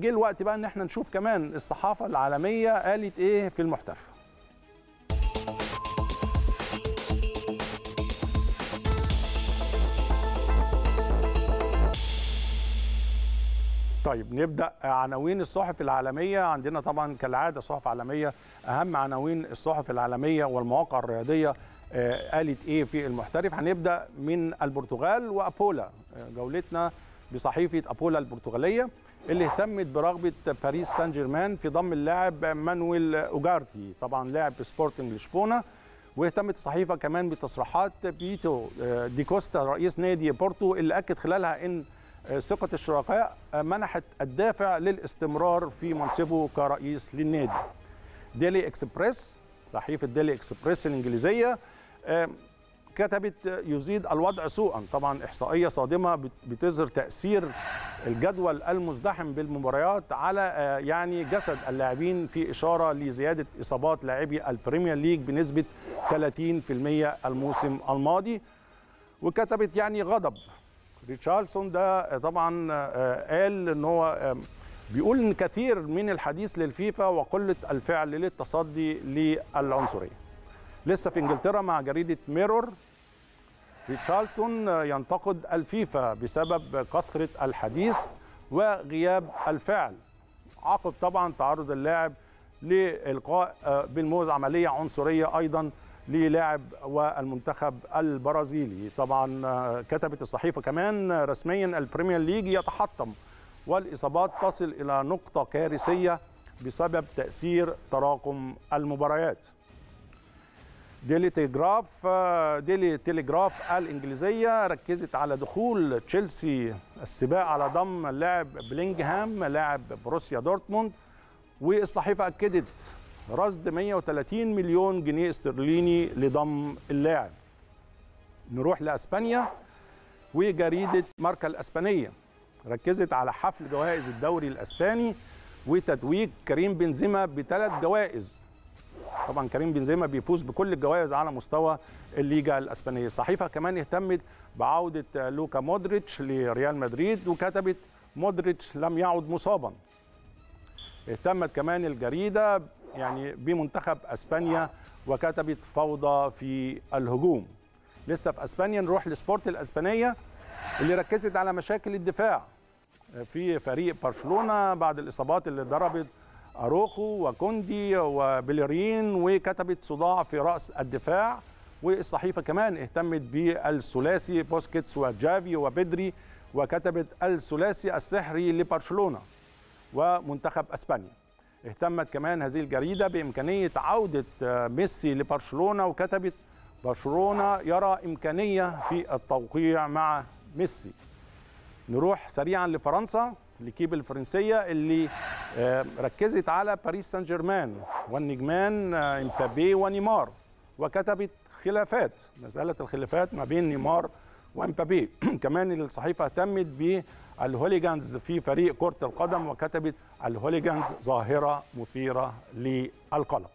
جه الوقت بقى ان احنا نشوف كمان الصحافه العالميه قالت ايه في المحترف طيب نبدا عناوين الصحف العالميه عندنا طبعا كالعاده صحف عالميه اهم عناوين الصحف العالميه والمواقع الرياضيه آه، قالت ايه في المحترف هنبدا من البرتغال وابولا آه، جولتنا بصحيفه ابولا البرتغاليه اللي اهتمت برغبه باريس سان جيرمان في ضم اللاعب مانويل اوجارتي طبعا لاعب سبورتنج لشبونه واهتمت الصحيفه كمان بتصريحات بيتو آه، دي كوستا رئيس نادي بورتو اللي اكد خلالها ان آه، ثقه الشركاء آه، منحت الدافع للاستمرار في منصبه كرئيس للنادي ديلي اكسبريس صحيفه ديلي اكسبريس الانجليزيه كتبت يزيد الوضع سوءا طبعا إحصائية صادمة بتظهر تأثير الجدول المزدحم بالمباريات على آه، يعني جسد اللاعبين في إشارة لزيادة إصابات لاعبي البريمير ليج بنسبة 30% الموسم الماضي وكتبت يعني غضب ريتشارلسون ده آه، طبعا آه، قال ان هو بيقول ان كثير من الحديث للفيفا وقله الفعل للتصدي للعنصريه لسه في انجلترا مع جريده ميرور ريتشارلسون ينتقد الفيفا بسبب كثره الحديث وغياب الفعل عقب طبعا تعرض اللاعب لالقاء آه، بالموز عمليه عنصريه ايضا للاعب والمنتخب البرازيلي طبعا آه، كتبت الصحيفه كمان رسميا البريمير ليج يتحطم والاصابات تصل الى نقطه كارثيه بسبب تاثير تراكم المباريات ديلي تلجراف ديلي تلجراف الانجليزيه ركزت على دخول تشيلسي السباق على ضم اللاعب بلينجهام لاعب بروسيا دورتموند والصحيفه اكدت رصد 130 مليون جنيه استرليني لضم اللاعب نروح لاسبانيا وجريده ماركا الاسبانيه ركزت على حفل جوائز الدوري الاسباني وتتويج كريم بنزيما بثلاث جوائز طبعا كريم بنزيما بيفوز بكل الجوائز على مستوى الليجا الاسبانيه الصحيفه كمان اهتمت بعوده لوكا مودريتش لريال مدريد وكتبت مودريتش لم يعد مصابا اهتمت كمان الجريده يعني بمنتخب اسبانيا وكتبت فوضى في الهجوم لسه في اسبانيا نروح لسبورت الاسبانيه اللي ركزت على مشاكل الدفاع في فريق برشلونه بعد الاصابات اللي ضربت اروخو وكوندي وبليرين وكتبت صداع في راس الدفاع والصحيفه كمان اهتمت بالثلاثي بوسكيتس وجافي وبدري وكتبت الثلاثي السحري لبرشلونه ومنتخب اسبانيا اهتمت كمان هذه الجريده بامكانيه عوده ميسي لبرشلونه وكتبت برشلونه يرى امكانيه في التوقيع مع ميسي نروح سريعا لفرنسا الكيب الفرنسيه اللي آه، ركزت على باريس سان جيرمان والنجمان آه، امبابي ونيمار وكتبت خلافات مسألة الخلافات ما بين نيمار وامبابي كمان الصحيفة اهتمت بالهوليجانز في فريق كرة القدم وكتبت الهوليجانز ظاهرة مثيرة للقلق